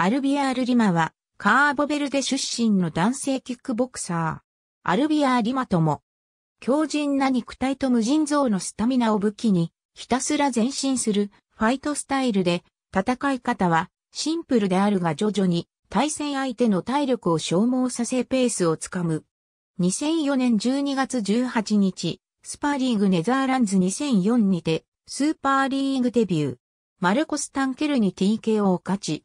アルビアール・リマは、カーボベルデ出身の男性キックボクサー。アルビアー・リマとも、強靭な肉体と無尽蔵のスタミナを武器に、ひたすら前進するファイトスタイルで、戦い方はシンプルであるが徐々に対戦相手の体力を消耗させペースをつかむ。2004年12月18日、スパーリーグネザーランズ2004にて、スーパーリーグデビュー。マルコス・タンケルに TKO を勝ち、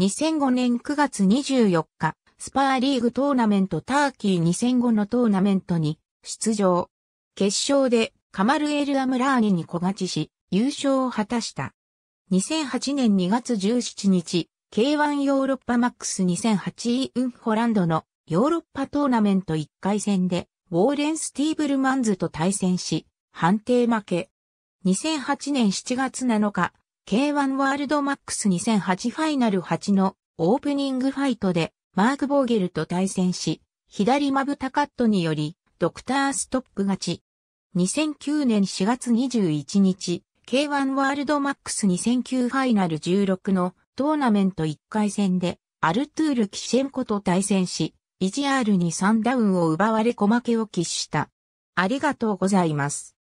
2005年9月24日、スパーリーグトーナメントターキー2005のトーナメントに出場。決勝でカマルエル・アムラーニに小勝ちし、優勝を果たした。2008年2月17日、K1 ヨーロッパマックス2008イーンホランドのヨーロッパトーナメント1回戦で、ウォーレン・スティーブルマンズと対戦し、判定負け。2008年7月7日、K1 ワールドマックス2008ファイナル8のオープニングファイトでマーク・ボーゲルと対戦し、左まぶたカットによりドクターストップ勝ち。2009年4月21日、K1 ワールドマックス2009ファイナル16のトーナメント1回戦でアルトゥール・キシェンコと対戦し、1R に3ダウンを奪われ小負けを喫した。ありがとうございます。